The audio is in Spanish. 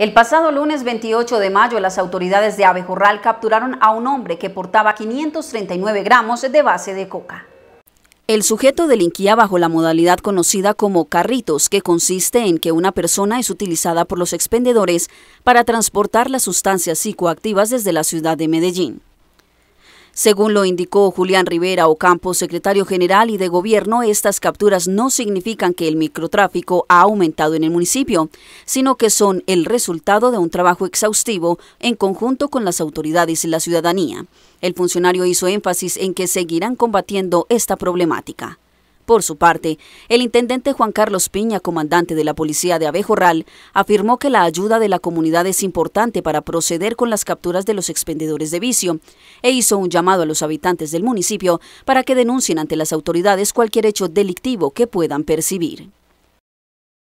El pasado lunes 28 de mayo, las autoridades de Abejorral capturaron a un hombre que portaba 539 gramos de base de coca. El sujeto delinquía bajo la modalidad conocida como carritos, que consiste en que una persona es utilizada por los expendedores para transportar las sustancias psicoactivas desde la ciudad de Medellín. Según lo indicó Julián Rivera Ocampo, secretario general y de gobierno, estas capturas no significan que el microtráfico ha aumentado en el municipio, sino que son el resultado de un trabajo exhaustivo en conjunto con las autoridades y la ciudadanía. El funcionario hizo énfasis en que seguirán combatiendo esta problemática. Por su parte, el intendente Juan Carlos Piña, comandante de la policía de Abejorral, afirmó que la ayuda de la comunidad es importante para proceder con las capturas de los expendedores de vicio e hizo un llamado a los habitantes del municipio para que denuncien ante las autoridades cualquier hecho delictivo que puedan percibir.